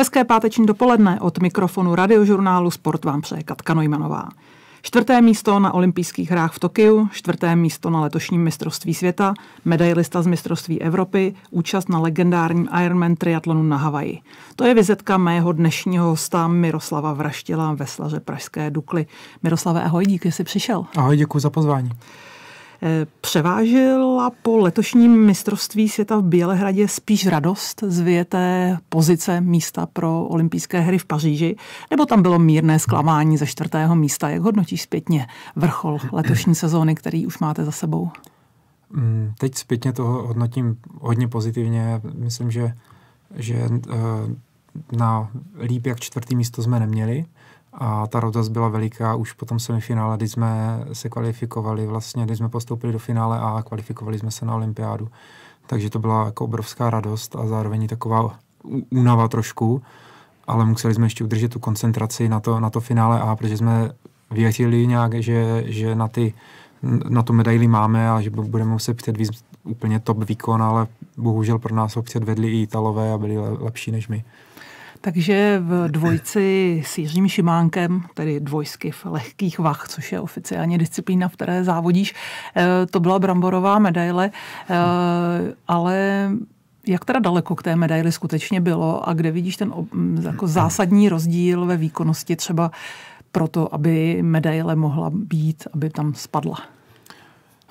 Hezké páteční dopoledne od mikrofonu radiožurnálu Sport vám přeje Katka Nojmanová. Čtvrté místo na olympijských hrách v Tokiu, čtvrté místo na letošním mistrovství světa, medailista z mistrovství Evropy, účast na legendárním Ironman triatlonu na Havaji. To je vizetka mého dnešního hosta Miroslava Vraštila ve slaře Pražské Dukly. Miroslave, ahoj, díky, že jsi přišel. Ahoj, děkuji za pozvání. Eh, převážila po letošním mistrovství světa v Bělehradě spíš radost z věté pozice místa pro olympijské hry v Paříži, nebo tam bylo mírné zklamání ze čtvrtého místa? Jak hodnotíš zpětně vrchol letošní sezóny, který už máte za sebou? Mm, teď zpětně toho hodnotím hodně pozitivně. Myslím, že, že eh, na líp jak čtvrtý místo jsme neměli. A ta radost byla veliká už po tom semifinále, kdy jsme se kvalifikovali, vlastně, kdy jsme postoupili do finále a kvalifikovali jsme se na olympiádu. Takže to byla jako obrovská radost a zároveň taková únava trošku, ale museli jsme ještě udržet tu koncentraci na to, na to finále A, protože jsme věřili nějak, že, že na, ty, na tu medaili máme a že budeme muset předvíst úplně top výkon, ale bohužel pro nás ho předvedli i Italové a byli lepší než my. Takže v dvojci s Jiřím Šimánkem, tedy dvojsky v lehkých vach, což je oficiálně disciplína, v které závodíš, eh, to byla bramborová medaile, eh, ale jak teda daleko k té medaili skutečně bylo a kde vidíš ten jako zásadní rozdíl ve výkonnosti třeba pro to, aby medaile mohla být, aby tam spadla?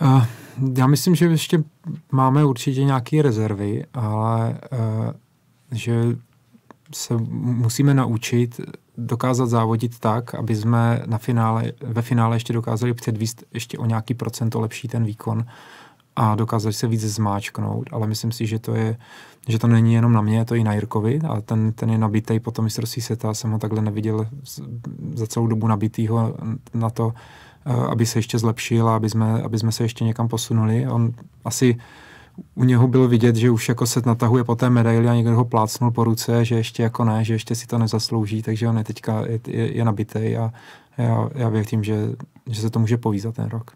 Eh, já myslím, že ještě máme určitě nějaké rezervy, ale že se musíme naučit dokázat závodit tak, aby jsme na finále, ve finále ještě dokázali předvíst ještě o nějaký procento lepší ten výkon a dokázali se víc zmáčknout, ale myslím si, že to je, že to není jenom na mě, je to i na Jirkovi a ten, ten je nabitý po tom mistrovství světa, jsem ho takhle neviděl za celou dobu nabitýho na to, eh, aby se ještě zlepšil a aby jsme, aby jsme se ještě někam posunuli. On asi u něho bylo vidět, že už jako se natahuje po té medaili a někdo ho plácnul po ruce, že ještě jako ne, že ještě si to nezaslouží, takže on je teďka je, je, je nabitej a já, já věřím, že, že se to může povízat ten rok.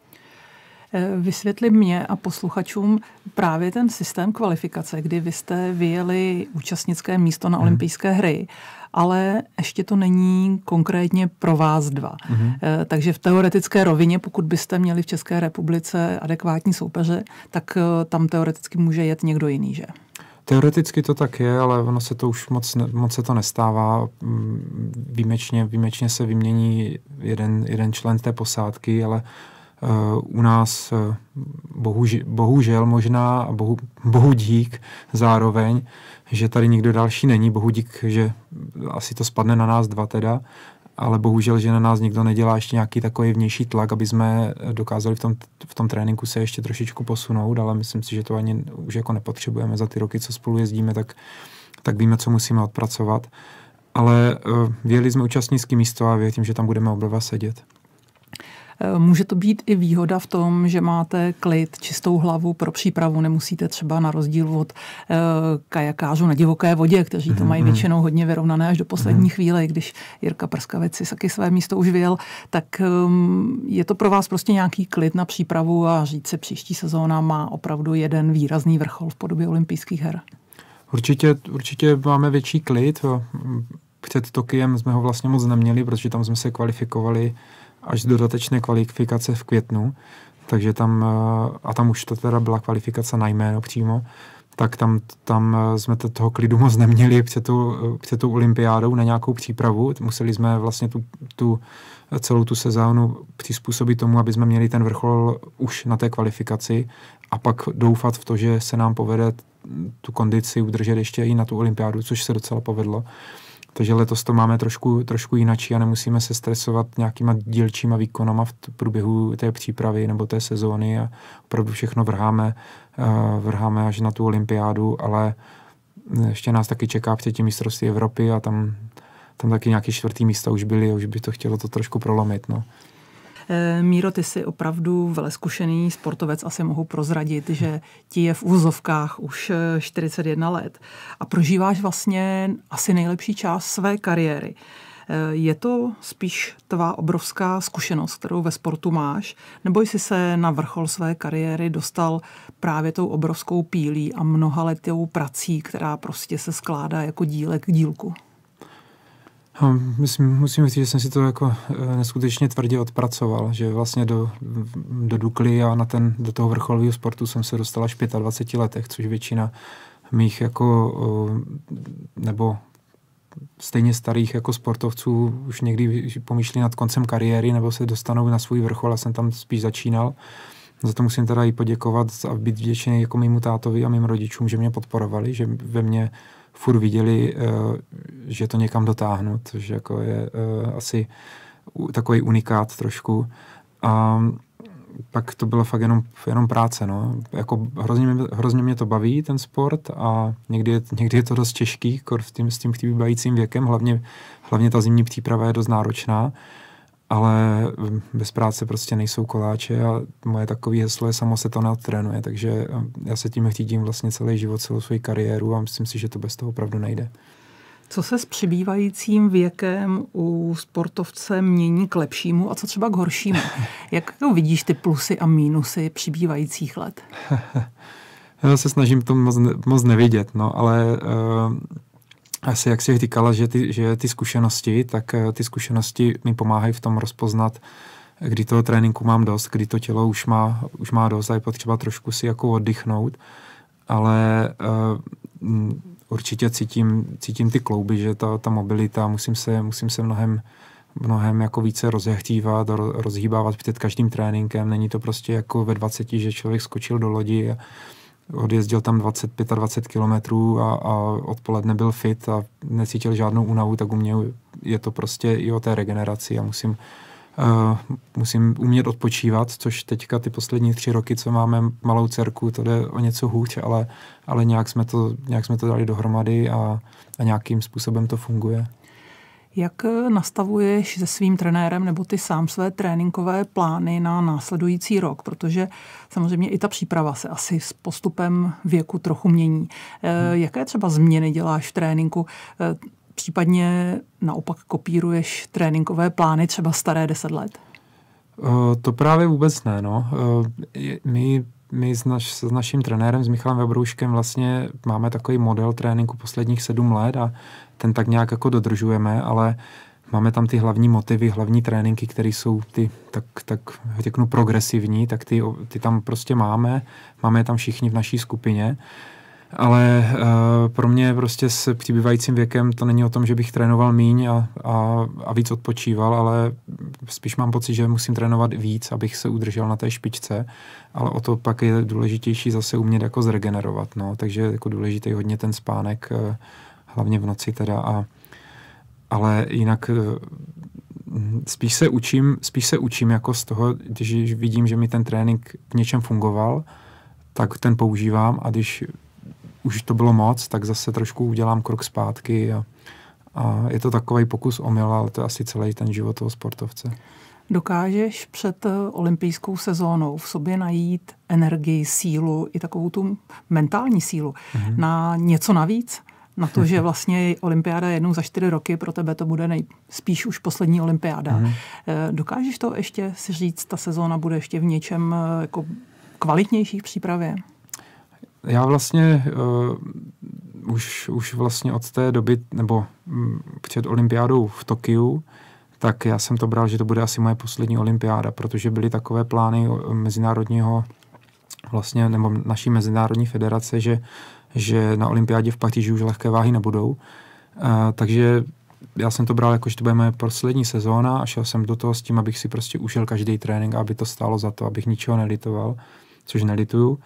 Eh, vysvětli mě a posluchačům právě ten systém kvalifikace, kdy vy jste vyjeli účastnické místo na mhm. olympijské hry ale ještě to není konkrétně pro vás dva. Mm-hmm. Takže v teoretické rovině, pokud byste měli v České republice adekvátní soupeře, tak eh, tam teoreticky může jet někdo jiný, že? Teoreticky to tak je, ale ono se to už moc, moc se to nestává. Mm, výjimečně, výjimečně se vymění jeden, jeden člen té posádky, ale uh, Eh, u nás eh, bohužel, bohužel možná, bohu, bohu dík zároveň, že tady nikdo další není, bohu dík, že asi to spadne na nás dva teda, ale bohužel, že na nás nikdo nedělá ještě nějaký takový vnější tlak, aby jsme dokázali v tom, v tom tréninku se ještě trošičku posunout, ale myslím si, že to ani už jako nepotřebujeme za ty roky, co spolu jezdíme, tak, tak víme, co musíme odpracovat. Ale uh, eh, věděli jsme účastnícky místo a věřím, že tam budeme oblova sedět. Eh, může to být i výhoda v tom, že máte klid, čistou hlavu pro přípravu, nemusíte třeba na rozdíl od eh, kajakářů na divoké vodě, kteří to mhm, mají mhm. většinou hodně vyrovnané až do poslední mhm. chvíle, když Jirka Prskavec si taky své místo už vyjel, tak ehm, je to pro vás prostě nějaký klid na přípravu a říct se příští sezóna má opravdu jeden výrazný vrchol v podobě olympijských her. Určitě, určitě máme větší klid. Před Tokiem jsme ho vlastně moc neměli, protože tam jsme se kvalifikovali až dodatečné kvalifikace v květnu, takže tam, eh, a tam už to teda byla kvalifikace na jméno přímo, tak tam, tam eh, jsme toho klidu moc neměli před tu, eh, před tu olympiádou na nějakou přípravu. Museli jsme vlastně tu, tu celou tu sezónu přizpůsobit tomu, aby jsme měli ten vrchol už na té kvalifikaci a pak doufat v to, že se nám povede tu kondici udržet ještě i na tu olympiádu, což se docela povedlo. Uh, takže letos to máme trošku, trošku jinak a nemusíme se stresovat nějakýma dílčíma výkonama v průběhu té přípravy nebo té sezóny a opravdu všechno vrháme, eh, vrháme až na tu olympiádu, ale ještě nás taky čeká předtím mistrovství Evropy a tam, tam taky nějaké čtvrtý místa už byly a už by to chtělo to trošku prolomit. No. Eh, Míro, ty jsi opravdu veleskušený sportovec, asi mohu prozradit, že ti je v úzovkách už 41 eh, let a prožíváš vlastně asi nejlepší část své kariéry. Eh, je to spíš tvá obrovská zkušenost, kterou ve sportu máš, nebo jsi se na vrchol své kariéry dostal právě tou obrovskou pílí a mnohaletou prací, která prostě se skládá jako dílek k dílku? No, myslím, musím říct, že jsem si to jako eh, neskutečně tvrdě odpracoval, že vlastně do, do Dukly a na ten, do toho vrcholového sportu jsem se dostal až v 25 letech, což většina mých jako, eh, nebo stejně starých jako sportovců už někdy pomýšlí nad koncem kariéry nebo se dostanou na svůj vrchol a jsem tam spíš začínal. Za to musím teda i poděkovat a být vděčný jako mýmu tátovi a mým rodičům, že mě podporovali, že ve mně furt viděli, eh, že to někam dotáhnu, což jako je eh, asi takový unikát trošku. A pak to bylo fakt jenom, jenom práce, no. Jako hrozně, mě, hrozně mě to baví, ten sport a někdy je, někdy je to dost těžký, kor s tím, s tím chybívajícím věkem, hlavně, hlavně ta zimní příprava je dost náročná, ale bez práce prostě nejsou koláče a moje takové heslo je samo se to natrénuje, takže eh, já se tím chtítím vlastně celý život, celou svoji kariéru a myslím si, že to bez toho opravdu nejde. Co se s přibývajícím věkem u sportovce mění k lepšímu a co třeba k horšímu? Jak vidíš ty plusy a mínusy přibývajících let? já se snažím to moc, moc nevidět, no, ale uh asi jak jsi říkala, že ty, že ty zkušenosti, tak eh, ty zkušenosti mi pomáhají v tom rozpoznat, eh, kdy toho tréninku mám dost, kdy to tělo už má, už má dost a je potřeba trošku si jako oddychnout, ale uh, určitě cítím, cítím ty klouby, že ta, ta mobilita, musím se, musím se mnohem, mnohem jako více rozjechtívat, rozhýbávat před každým tréninkem, není to prostě jako ve 20, že člověk skočil do lodi a, odjezdil tam 25 a 20 kilometrů a, a odpoledne byl fit a necítil žádnou únavu, tak u mě je to prostě i o té regeneraci a musím, uh, musím umět odpočívat, což teďka ty poslední tři roky, co máme malou dcerku, to jde o něco hůř, ale, ale nějak, jsme to, nějak jsme to dali dohromady a, a nějakým způsobem to funguje. Jak eh, nastavuješ se svým trenérem nebo ty sám své tréninkové plány na následující rok? Protože samozřejmě i ta příprava se asi s postupem věku trochu mění. Eh, hmm. Jaké třeba změny děláš v tréninku? Eh, případně naopak kopíruješ tréninkové plány třeba staré 10 let? To právě vůbec ne. No. My my s, naš, s naším trenérem, s Michalem Vebrouškem, vlastně máme takový model tréninku posledních sedm let a ten tak nějak jako dodržujeme, ale máme tam ty hlavní motivy, hlavní tréninky, které jsou ty, tak, tak řeknu, progresivní, tak ty, ty tam prostě máme, máme je tam všichni v naší skupině ale uh, pro mě prostě s přibývajícím věkem to není o tom, že bych trénoval míň a, a, a víc odpočíval, ale spíš mám pocit, že musím trénovat víc, abych se udržel na té špičce, ale o to pak je důležitější zase umět jako zregenerovat, no, takže jako důležitý hodně ten spánek, eh, hlavně v noci teda a ale jinak eh, spíš se učím, spíš se učím jako z toho, když vidím, že mi ten trénink v něčem fungoval, tak ten používám a když už to bylo moc, tak zase trošku udělám krok zpátky a, a je to takový pokus omyl, ale to je asi celý ten život toho sportovce. Dokážeš před eh, olympijskou sezónou v sobě najít energii, sílu i takovou tu mentální sílu mm-hmm. na něco navíc? Na to, že vlastně olympiáda jednou za čtyři roky, pro tebe to bude nejspíš už poslední olympiáda. Mm-hmm. Dokážeš to ještě si říct, ta sezóna bude ještě v něčem eh, jako kvalitnější v přípravě? já vlastně uh, už, už vlastně od té doby, nebo m, mm, před olympiádou v Tokiu, tak já jsem to bral, že to bude asi moje poslední olympiáda, protože byly takové plány eh, mezinárodního vlastně, nebo naší mezinárodní federace, že, že na olympiádě v Paříži už lehké váhy nebudou. Uh, takže já jsem to bral jako, že to bude moje poslední sezóna a šel jsem do toho s tím, abych si prostě užil každý trénink, aby to stálo za to, abych ničeho nelitoval, což nelituju. Uh,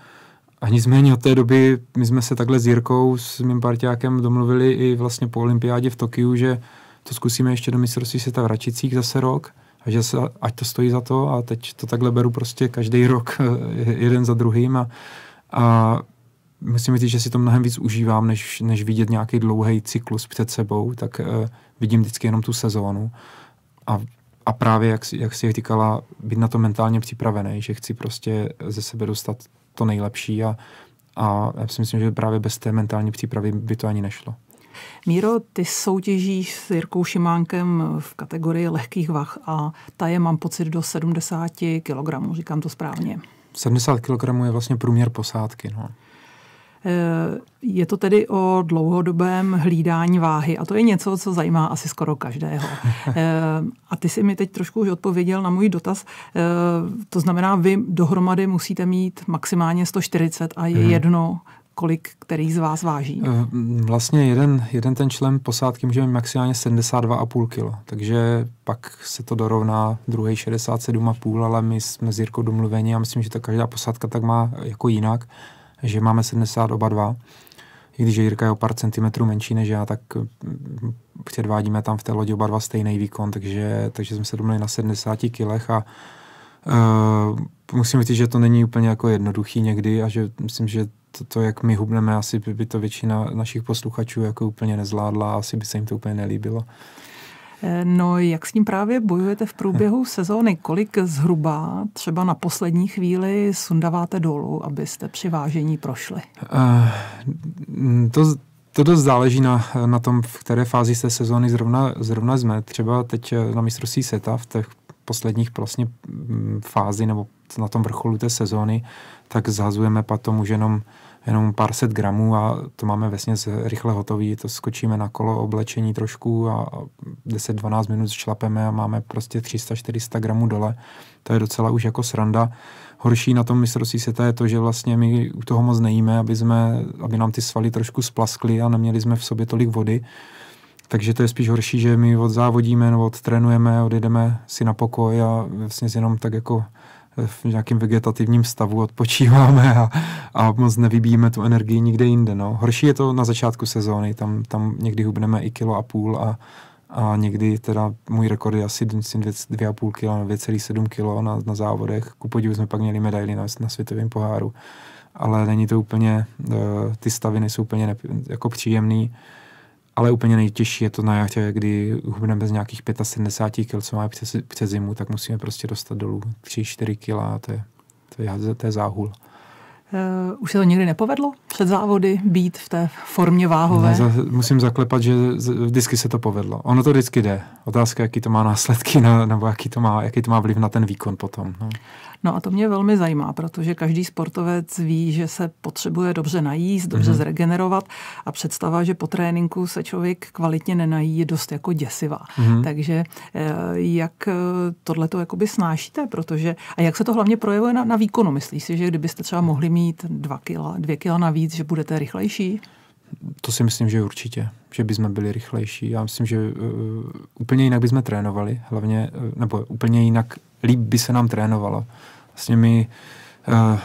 a nicméně od té doby my jsme se takhle s Jirkou, s mým partiákem domluvili i vlastně po olympiádě v Tokiu, že to zkusíme ještě do mistrovství světa v Račicích zase rok a že se, ať to stojí za to a teď to takhle beru prostě každý rok jeden za druhým a, a myslím si, že si to mnohem víc užívám, než, než vidět nějaký dlouhý cyklus před sebou, tak uh, e, vidím vždycky jenom tu sezónu a, a právě, jak, jak si říkala, být na to mentálně připravený, že chci prostě ze sebe dostat to nejlepší a, a já si myslím, že právě bez té mentální přípravy by to ani nešlo. Míro, ty soutěžíš s Jirkou Šimánkem v kategorii lehkých vah a ta je, mám pocit, do 70 kg, říkám to správně. 70 kg je vlastně průměr posádky. No. Eh, je to tedy o dlouhodobém hlídání váhy a to je něco, co zajímá asi skoro každého. Eh, a ty si mi teď trošku už odpověděl na můj dotaz. Eh, to znamená, vy dohromady musíte mít maximálně 140 a je mhm. jedno, kolik který z vás váží? Vlastně jeden, jeden ten člen posádky může mít maximálně 72,5 kg, takže pak se to dorovná druhý 67,5, ale my jsme s Jirkou domluveni a myslím, že ta každá posádka tak má jako jinak že máme 70 oba dva. I když Jirka je o pár centimetrů menší než já, tak mm, předvádíme tam v té lodi oba dva stejný výkon, takže, takže jsme se domluvili na 70 kilech a uh, musím říct, že to není úplně jako jednoduchý někdy a že myslím, že to, to jak my hubneme, asi by to většina našich posluchačů jako úplně nezvládla, asi by se jim to úplně nelíbilo. Eh, no, jak s ním právě bojujete v průběhu sezóny? Kolik zhruba třeba na poslední chvíli sundáváte dolů, abyste při vážení prošli? Uh, to, to dost záleží na, na tom, v které fázi se sezóny zrovna, zrovna jsme. Třeba teď eh, na mistrovství SETA v těch posledních vlastně mm, fázi nebo na tom vrcholu té sezóny, tak zhazujeme potom už jenom jenom pár set gramů a to máme vesně rychle hotový, to skočíme na kolo oblečení trošku a 10-12 minut šlapeme a máme prostě 300-400 gramů dole. To je docela už jako sranda. Horší na tom mistrovství světa je to, že vlastně my u toho moc nejíme, aby, jsme, aby nám ty svaly trošku splaskly a neměli jsme v sobě tolik vody. Takže to je spíš horší, že my odzávodíme nebo odtrénujeme, odjedeme si na pokoj a vlastně jenom tak jako v nějakém vegetativním stavu odpočíváme a, a moc nevybíjíme tu energii nikde jinde. No. Horší je to na začátku sezóny, tam, tam někdy hubneme i kilo a půl a, a někdy teda můj rekord je asi 2,5 kilo, 2,7 kilo na, na závodech. Ku podivu jsme pak měli medaily na, na světovém poháru. Ale není to úplně, eh, ty stavy nejsou úplně nep, jako příjemný ale úplně nejtěžší je to na jaře, kdy hubneme bez nějakých 75 kg, co máme přes, přes zimu, tak musíme prostě dostat dolů 3-4 kg, to je, to, je, to je záhul. Uh, už se to nikdy nepovedlo před závody být v té formě váhové? Ne, za, musím zaklepat, že z, vždycky se to povedlo. Ono to vždycky jde. Otázka, jaký to má následky, na, nebo jaký to má, jaký to má vliv na ten výkon potom. No. No a to mě velmi zajímá, protože každý sportovec ví, že se potřebuje dobře najíst, dobře mm-hmm. zregenerovat a představa, že po tréninku se člověk kvalitně nenají, je dost jako děsivá. Mm-hmm. Takže eh, jak eh, tohle to jakoby snášíte, protože a jak se to hlavně projevuje na, na výkonu? Myslíš si, že kdybyste třeba mohli mít dva kila, dvě kila navíc, že budete rychlejší? To si myslím, že určitě, že jsme byli rychlejší. Já myslím, že uh, úplně jinak jsme trénovali, hlavně, uh, nebo úplně jinak líp by se nám trénovalo. Vlastně my, uh,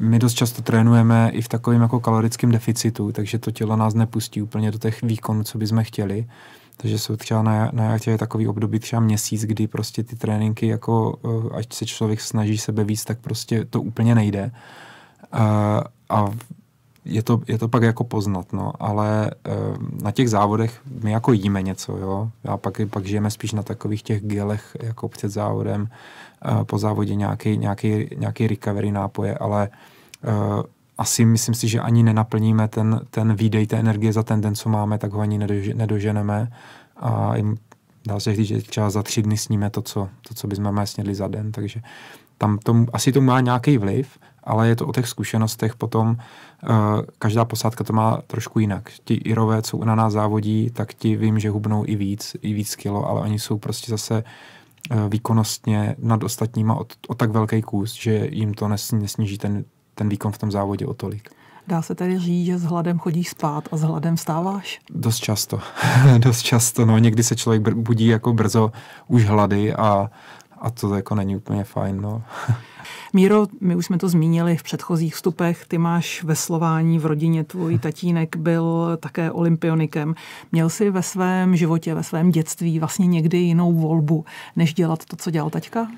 my dost často trénujeme i v takovém jako kalorickém deficitu, takže to tělo nás nepustí úplně do těch výkonů, co bychom chtěli. Takže jsou třeba na, na jatě je takový období třeba měsíc, kdy prostě ty tréninky, jako eh, ať se člověk snaží sebe víc, tak prostě to úplně nejde. Eh, a, a je to, je to pak jako poznat, no, ale e, na těch závodech my jako jíme něco, jo, a pak, pak žijeme spíš na takových těch gelech jako před závodem, e, po závodě nějaký, nějaký, nějaký recovery nápoje, ale e, asi myslím si, že ani nenaplníme ten, ten výdej té energie za ten den, co máme, tak ho ani nedoženeme a jim, dá se říct, že třeba za tři dny sníme to, co, to, co bychom snědli za den, takže tam to, asi to má nějaký vliv, ale je to o těch zkušenostech potom, eh, každá posádka to má trošku jinak. Ti Irové, co na nás závodí, tak ti vím, že hubnou i víc, i víc kilo, ale oni jsou prostě zase eh, výkonnostně nad ostatníma o, o tak velký kus, že jim to nesníží ten, ten výkon v tom závodě o tolik. Dá se tedy říct, že s hladem chodíš spát a s hladem vstáváš? Dost často. Dost často. No, někdy se člověk budí jako brzo už hlady a a to jako není úplně fajn. No. Míro, my už jsme to zmínili v předchozích vstupech, ty máš veslování v rodině, tvůj tatínek byl také olympionikem. Měl jsi ve svém životě, ve svém dětství vlastně někdy jinou volbu, než dělat to, co dělal taťka?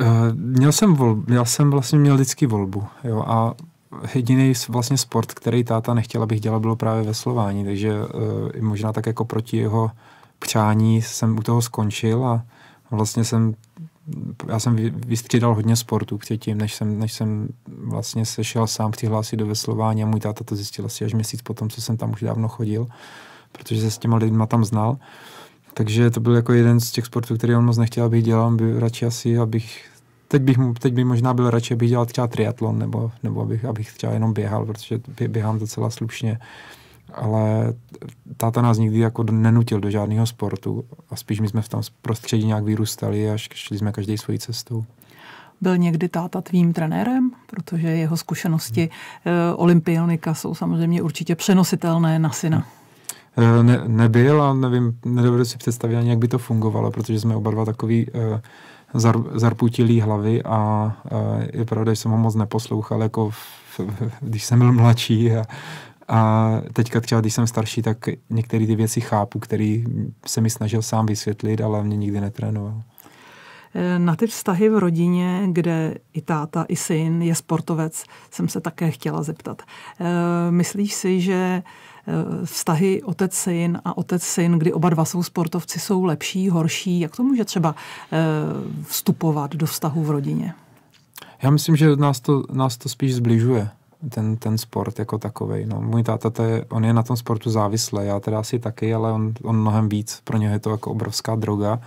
Eh, měl jsem, volbu, já jsem vlastně měl vždycky volbu jo, a jediný vlastně sport, který táta nechtěla, bych dělal, bylo právě veslování, takže eh, možná tak jako proti jeho přání jsem u toho skončil a vlastně jsem, já jsem vystřídal hodně sportů předtím, než jsem, než jsem vlastně se šel sám přihlásit do veslování a můj táta to zjistil asi až měsíc potom, co jsem tam už dávno chodil, protože se s těma lidma tam znal. Takže to byl jako jeden z těch sportů, který on moc nechtěl, abych dělal, by radši asi, abych teď bych, teď bych možná byl radši, abych dělal třeba triatlon, nebo, nebo abych, abych třeba jenom běhal, protože běhám docela slušně ale táta nás nikdy jako nenutil do žádného sportu a spíš my jsme v tom prostředí nějak vyrůstali a šli jsme každý svojí cestou. Byl někdy táta tvým trenérem? Protože jeho zkušenosti hmm. Eh, olympionika jsou samozřejmě určitě přenositelné na syna. Eh, ne, nebyl a nevím, nedovedu si představit ani, jak by to fungovalo, protože jsme oba dva takový uh, zar, zarputilý hlavy a uh, je pravda, že jsem ho moc neposlouchal, jako v, v, když jsem byl mladší a a teďka třeba, když jsem starší, tak některé ty věci chápu, které se mi snažil sám vysvětlit, ale mě nikdy netrénoval. Eh, na ty vztahy v rodině, kde i táta, i syn je sportovec, jsem se také chtěla zeptat. Eh, myslíš si, že eh, vztahy otec-syn a otec-syn, kdy oba dva jsou sportovci, jsou lepší, horší? Jak to může třeba vstupovat do vztahu v rodině? Já myslím, že nás to, nás to spíš zbližuje ten, ten sport jako takový. No. Můj táta, to je, on je na tom sportu závislý, já teda asi taky, ale on, on mnohem víc, pro něho je to jako obrovská droga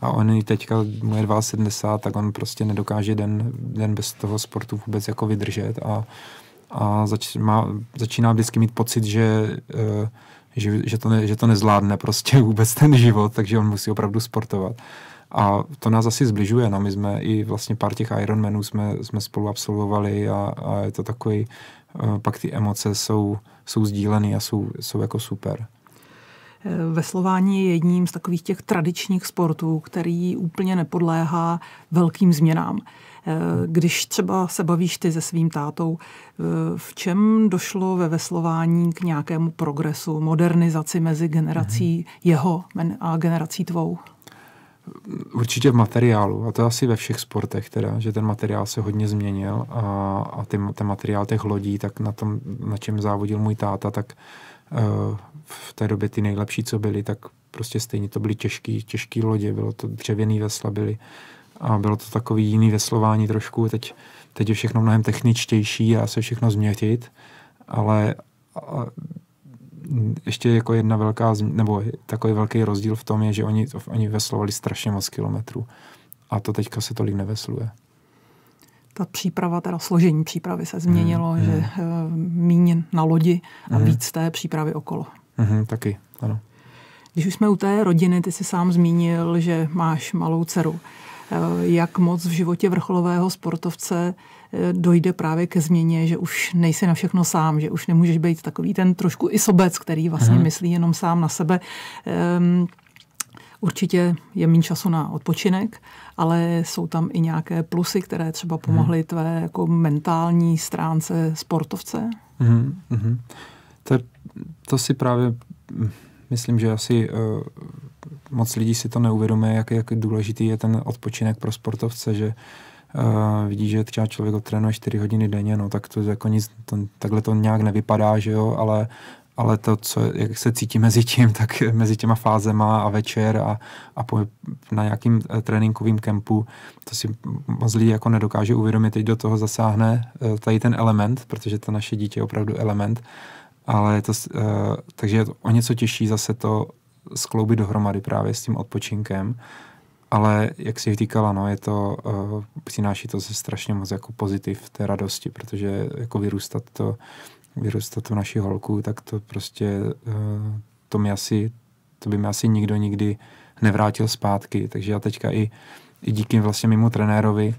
a on teďka, mu je 72, tak on prostě nedokáže den, den bez toho sportu vůbec jako vydržet a, a zač, má, začíná vždycky mít pocit, že, eh, že, že, to ne, že to nezvládne prostě vůbec ten život, takže on musí opravdu sportovat. A to nás asi zbližuje. No. My jsme i vlastně pár těch Ironmanů jsme, jsme spolu absolvovali a, a je to takový, eh, pak ty emoce jsou, jsou sdíleny a jsou, jsou jako super. Eh, veslování je jedním z takových těch tradičních sportů, který úplně nepodléhá velkým změnám. Eh, když třeba se bavíš ty se svým tátou, v čem došlo ve veslování k nějakému progresu, modernizaci mezi generací mhm. jeho a generací tvou? Určitě v materiálu, a to asi ve všech sportech teda, že ten materiál se hodně změnil a, a ty, ten materiál těch lodí, tak na tom, na čem závodil můj táta, tak uh, v té době ty nejlepší, co byly, tak prostě stejně to byly těžký, těžký lodě, bylo to dřevěný vesla byly a bylo to takový jiný veslování trošku, teď, teď je všechno mnohem techničtější a se všechno změtit, ale a, ještě jako jedna velká, nebo takový velký rozdíl v tom je, že oni, oni veslovali strašně moc kilometrů a to teďka se tolik nevesluje. Ta příprava, teda složení přípravy se změnilo, mm, že mm. míň na lodi a mm. víc té přípravy okolo. Hmm, taky, ano. Když už jsme u té rodiny, ty jsi sám zmínil, že máš malou dceru. Eh, jak moc v životě vrcholového sportovce dojde právě ke změně, že už nejsi na všechno sám, že už nemůžeš být takový ten trošku i sobec, který vlastně Aha. Mhm. myslí jenom sám na sebe. Um, Určitě je méně času na odpočinek, ale jsou tam i nějaké plusy, které třeba mhm. pomohly tvé jako mentální stránce sportovce. Mm-hmm. To, to si právě mm, myslím, že asi uh, moc lidí si to neuvědomuje, jak, jak důležitý je ten odpočinek pro sportovce, že Uh, vidíš, že třeba člověk trénuje 4 hodiny denně, no tak to jako nic, to, takhle to nějak nevypadá, že jo, ale, ale to, co, jak se cítí mezi tím, tak mezi těma fázema a večer a, a po, na nějakým eh, tréninkovým kempu, to si moc lidí jako nedokáže uvědomit, teď do toho zasáhne eh, tady ten element, protože to naše dítě je opravdu element, ale je to, eh, takže je to o něco těžší zase to skloubit dohromady právě s tím odpočinkem, ale jak jsi říkala, no, je to, uh, přináší to se strašně moc jako pozitiv té radosti, protože jako vyrůstat to, vyrůstat tu naši holku, tak to prostě, uh, to mi asi, to by mi asi nikdo nikdy nevrátil zpátky, takže já teďka i, i díky vlastně mimo trenérovi,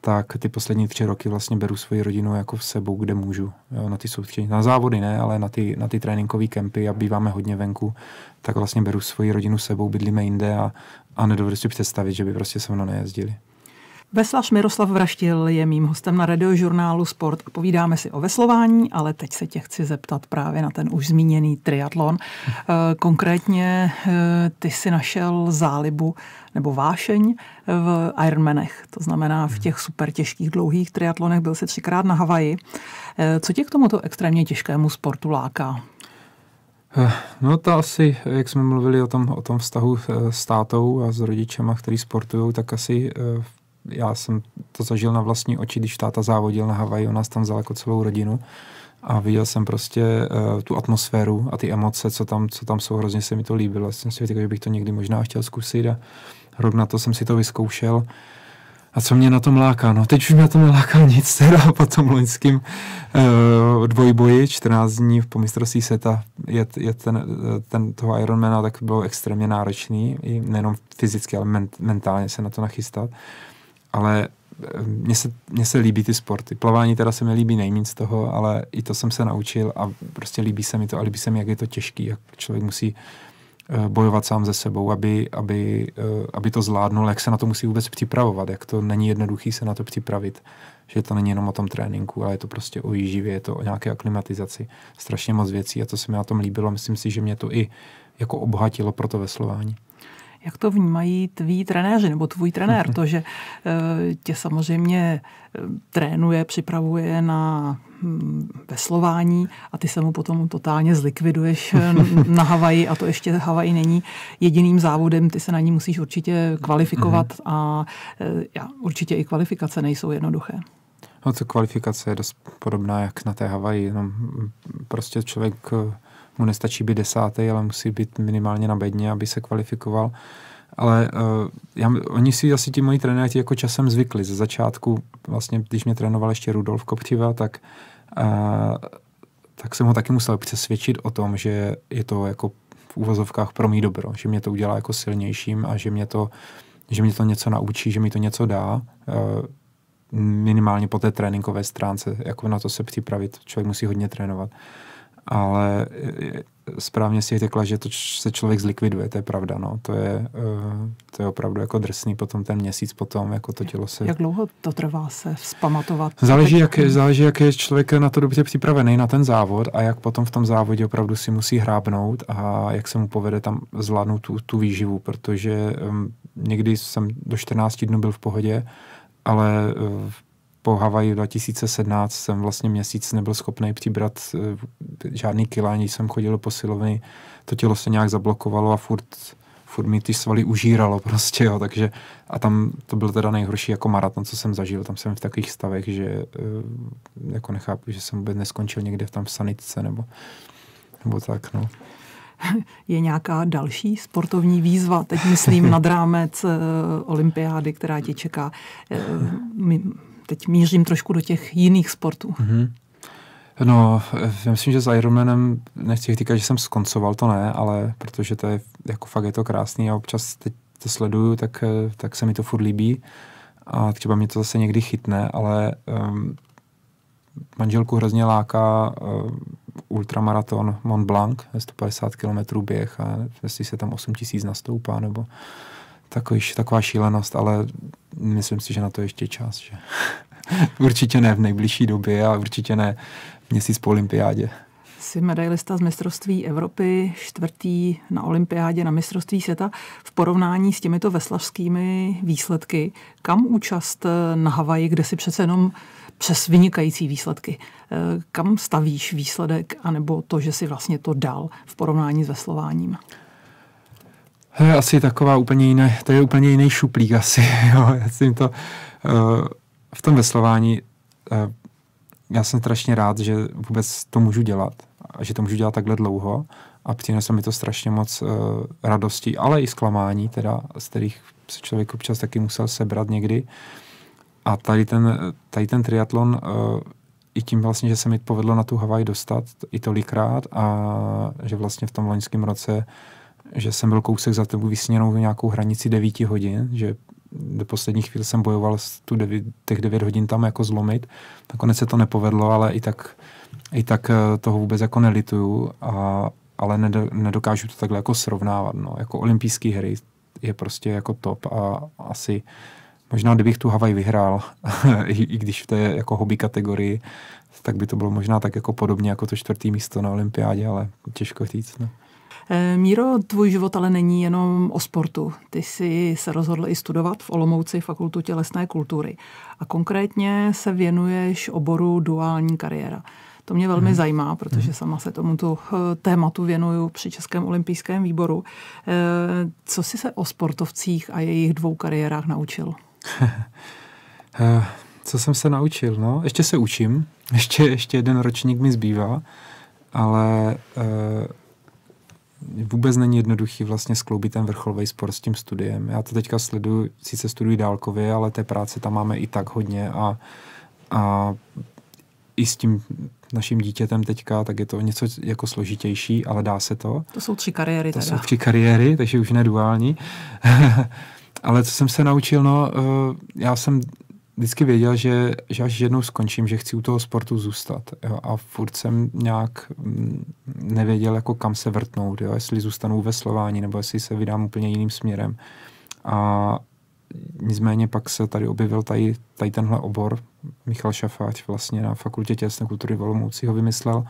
tak ty poslední tři roky vlastně beru svoji rodinu jako v sebou, kde můžu. Jo, na ty soustředění, na závody ne, ale na ty, na ty tréninkové kempy a býváme hodně venku, tak vlastně beru svoji rodinu sebou, bydlíme jinde a, a nedovedu si představit, že by prostě se mnou nejezdili. Veslař Miroslav Vraštil je mým hostem na radiožurnálu Sport a povídáme si o veslování, ale teď se tě chci zeptat právě na ten už zmíněný triatlon. Eh, konkrétně eh, ty si našel zálibu nebo vášeň v Ironmanech, to znamená v těch super těžkých dlouhých triatlonech, byl se třikrát na Havaji. Eh, co tě k tomuto extrémně těžkému sportu láká? No to asi, jak jsme mluvili o tom, o tom vztahu s tátou a s rodičema, který sportují, tak asi já jsem to zažil na vlastní oči, když táta závodil na Havaji, on nás tam vzal jako celou rodinu a viděl jsem prostě uh, tu atmosféru a ty emoce, co tam, co tam jsou, hrozně se mi to líbilo. Jsem si říkal, že bych to někdy možná chtěl zkusit a rok na to jsem si to vyzkoušel. A co mě na tom láká? No teď už mě na tom neláká nic, teda po tom loňském uh, dvojboji, 14 dní po mistrovství seta je, je ten, eh, ten, toho Ironmana, tak byl extrémně náročný, i nejenom fyzicky, ale ment, mentálně se na to nachystat. Uh, ale eh, mně se, mně se líbí ty sporty. Plavání teda se mi líbí nejméně z toho, ale i to jsem se naučil a prostě líbí se mi to a líbí se mi, jak je to těžký, jak člověk musí eh, bojovat sám ze sebou, aby, aby, eh, aby to zvládnul, jak se na to musí vůbec připravovat, jak to není jednoduchý se na to připravit, že to není jenom o tom tréninku, ale je to prostě o jíživě, je to o nějaké aklimatizaci, strašně moc věcí a to se mi na tom líbilo myslím si, že mě to i jako obohatilo pro to veslování. Jak to vnímají tví trenéři nebo tvůj trenér? To, že eh, tě samozřejmě eh, trénuje, připravuje na hm, veslování a ty se mu potom totálně zlikviduješ eh, na Havaji a to ještě Havaji není jediným závodem, ty se na ní musíš určitě kvalifikovat mhm. a já, určitě i kvalifikace nejsou jednoduché. No, co kvalifikace je dost podobná jak na té Havaji, no, prostě člověk mu nestačí být desátý, ale musí být minimálně na bedně, aby se kvalifikoval. Ale uh, já, oni si asi ti moji trenéři jako časem zvykli. Ze začátku, vlastně, když mě trénoval ještě Rudolf Koptiva, tak, uh, tak jsem ho taky musel přesvědčit o tom, že je to jako v úvazovkách pro mý dobro, že mě to udělá jako silnějším a že mě to, že mě to něco naučí, že mi to něco dá. Uh, minimálně po té tréninkové stránce, jako na to se připravit. Člověk musí hodně trénovat. Uh, ale e, e, správně si řekla, že to se člověk zlikviduje, to je pravda, no. To je, e, to je opravdu jako drsný potom ten měsíc potom, jako to tělo se... Jak dlouho to trvá se vzpamatovat? Záleží, jak, záleží, jak je člověk na to dobře připravený na ten závod a jak potom v tom závodě opravdu si musí hrábnout a jak se mu povede tam zvládnout tu, tu výživu, protože um, někdy jsem do 14 dnů byl v pohodě, ale uh, po Havaji 2017 jsem vlastně měsíc nebyl schopný přibrat eh, žádný kila, ani jsem chodil po silovny, to tělo se nějak zablokovalo a furt, furt mi ty svaly užíralo prostě, jo, takže a tam to byl teda nejhorší jako maraton, co jsem zažil, tam jsem v takových stavech, že eh, jako nechápu, že jsem vůbec neskončil někde tam v sanitce nebo, nebo tak, no je nějaká další sportovní výzva. Teď myslím nad rámec eh, olympiády, která tě čeká teď mířím trošku do těch jiných sportů. Mm-hmm. No, já myslím, že s Ironmanem, nechci říkat, že jsem skoncoval, to ne, ale protože to je, jako fakt je to krásný a občas teď to sleduju, tak, eh, tak se mi to furt líbí a třeba mě to zase někdy chytne, ale um, manželku hrozně láká uh, ultramaraton Mont Blanc, 150 km běh a jestli se tam 8 tisíc nastoupá, nebo takový, taková šílenost, ale myslím si, že na to ještě čas. Že? určitě ne v nejbližší době a určitě ne měsíc po olympiádě. Jsi medailista z mistrovství Evropy, čtvrtý na olympiádě, na mistrovství světa. V porovnání s těmito veslavskými výsledky, kam účast eh, na Havaji, kde si přece jenom přes vynikající výsledky, eh, kam stavíš výsledek anebo to, že si vlastně to dal v porovnání s veslováním? To je asi taková úplně jiné, to je úplně jiný šuplík asi, jo. Já jsem to, uh, v tom veslování uh, já jsem strašně rád, že vůbec to můžu dělat, a že to můžu dělat takhle dlouho a přineslo mi to strašně moc uh, radosti, ale i zklamání, teda, z kterých se člověk občas taky musel sebrat někdy. A tady ten, tady ten triatlon uh, i tím vlastně, že se mi povedlo na tu Havaj dostat i tolikrát a že vlastně v tom loňském roce uh, že jsem byl kousek za tebou vysněnou nějakou hranici 9 hodin, že do posledních chvíli jsem bojoval tu 9, těch 9 hodin tam jako zlomit. Nakonec se to nepovedlo, ale i tak, i tak eh, toho vůbec jako nelituju, a, ale nedokážu to takhle jako srovnávat. No. Jako olympijské hry je prostě jako top a asi možná kdybych tu Havaj vyhrál, i, i když v té jako hobby kategorii, tak by to bylo možná tak jako podobně jako to čtvrtý místo na olympiádě, ale těžko říct. No. Eh, Míro, tvůj život ale není jenom o sportu. Ty jsi se rozhodl i studovat v Olomouci Fakultu tělesné kultury. A konkrétně se věnuješ oboru duální kariéra. To mě velmi hmm. zajímá, protože mhm. sama se tomuto eh, tématu věnuju při Českém olympijském výboru. Eh, co jsi se o sportovcích a jejich dvou kariérách naučil? Co jsem se naučil? No, ještě se učím, ještě, ještě jeden ročník mi zbývá, ale vůbec není jednoduchý vlastně skloubit ten vrcholový sport s tím studiem. Já to teďka sleduju, sice studuji dálkově, ale té práce tam máme i tak hodně a, a i s tím naším dítětem teďka, tak je to něco jako složitější, ale dá se to. To jsou tři kariéry. To teda. jsou tři kariéry, takže už ne duální. ale co jsem se naučil, no, eh, já jsem vždycky věděl, že, že až jednou skončím, že chci u toho sportu zůstat. Jo? A furt jsem nějak mm, nevěděl, jako kam se vrtnout, jo? jestli zůstanu ve slování, nebo jestli se vydám úplně jiným směrem. A nicméně pak se tady objevil tady, tady tenhle obor, Michal Šafáč vlastně na fakultě tělesné kultury Volomoucí ho vymyslel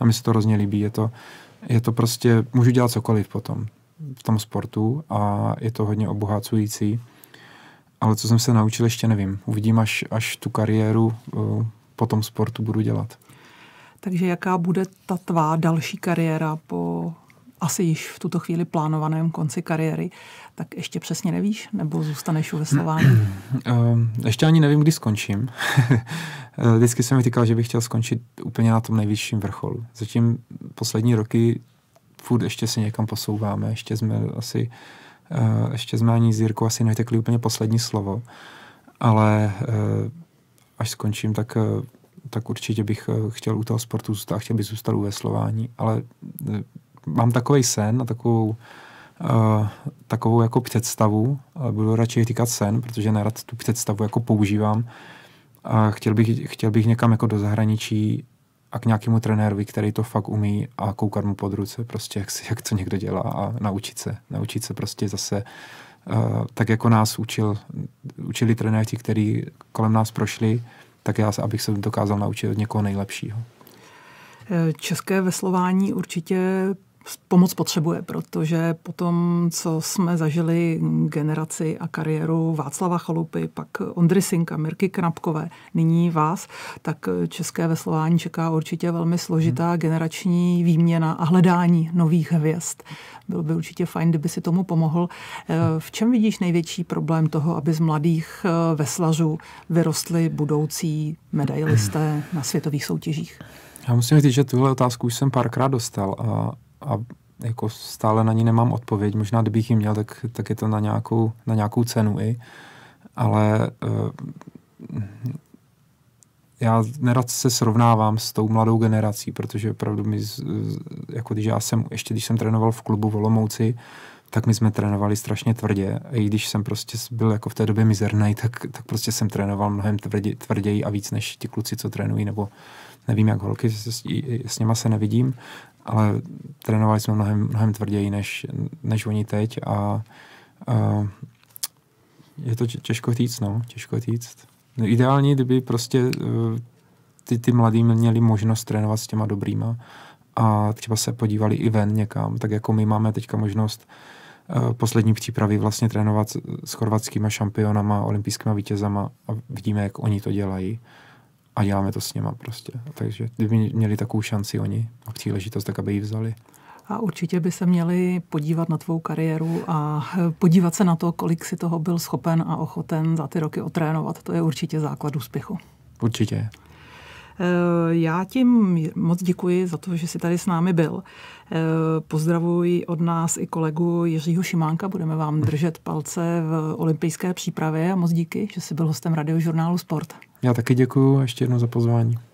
a mi se to hrozně líbí. Je to, je to prostě, můžu dělat cokoliv potom v tom sportu a je to hodně obohacující ale co jsem se naučil, ještě nevím. Uvidím, až, až tu kariéru uh, po tom sportu budu dělat. Takže jaká bude ta tvá další kariéra po asi již v tuto chvíli plánovaném konci kariéry, tak ještě přesně nevíš, nebo zůstaneš u veslování? Eh, ještě ani nevím, kdy skončím. Eh, vždycky jsem mi říkal, že bych chtěl skončit úplně na tom nejvyšším vrcholu. Zatím poslední roky furt ještě se někam posouváme, ještě jsme asi uh, Eh, ještě jsme ani s Jirkou asi nevytekli úplně poslední slovo, ale eh, až skončím, tak, eh, tak určitě bych chtěl u toho sportu zůstat, chtěl bych zůstat u veslování, ale mám takový sen a takovou, takovou jako představu, ale budu radši říkat sen, protože nerad tu představu jako používám, a chtěl bych, chtěl bych někam jako do zahraničí a k nějakému trenérovi, který to fakt umí a koukat mu pod ruce, prostě jak, si, jak to někdo dělá a naučit se. Naučit se prostě zase Uh, tak jako nás učil, učili trenéři, kteří kolem nás prošli, tak já se, abych se dokázal naučit od někoho nejlepšího. Eh, české veslování určitě pomoc potřebuje, protože po tom, co jsme zažili generaci a kariéru Václava Chalupy, pak Ondry Sinka, Mirky Knapkové, nyní vás, tak české veslování čeká určitě velmi složitá hmm. generační výměna a hledání nových hvězd. Bylo by určitě fajn, kdyby si tomu pomohl. Eh, v čem vidíš největší problém toho, aby z mladých eh, veslařů vyrostli budoucí medailisté na světových soutěžích? Já musím říct, že tuhle otázku už jsem párkrát dostal a a jako stále na ní nemám odpověď. Možná, kdybych ji měl, tak, tak je to na nějakou, na nějakou cenu i. Ale uh, já nerad se srovnávám s tou mladou generací, protože opravdu my, jako když já jsem, ještě když jsem trénoval v klubu v Olomouci, tak my jsme trénovali strašně tvrdě. A i když jsem prostě byl jako v té době mizerný, tak, tak prostě jsem trénoval mnohem tvrdě, tvrději a víc než ti kluci, co trénují, nebo nevím jak holky, s, s, s něma se nevidím, ale trénovali jsme mnohem, mnohem tvrději než, než oni teď a, a je to těžko říct, no, těžko říct. No, ideální, kdyby prostě e, ty, ty mladí měli možnost trénovat s těma dobrýma a třeba se podívali i ven někam, tak jako my máme teďka možnost e, poslední přípravy vlastně trénovat s chorvatskýma šampionama, olympijskýma vítězama a vidíme, jak oni to dělají a děláme to s něma prostě. Takže kdyby měli takovou šanci oni a příležitost, tak aby ji vzali. A určitě by se měli podívat na tvou kariéru a podívat se na to, kolik si toho byl schopen a ochoten za ty roky otrénovat. To je určitě základ úspěchu. Určitě. Eh, já tím moc děkuji za to, že jsi tady s námi byl. Eh, Pozdravuji od nás i kolegu Jiřího Šimánka. Budeme vám hm. držet palce v olympijské přípravě a moc díky, že jsi byl hostem radiožurnálu Sport. Já taky děkuji a ještě jednou za pozvání.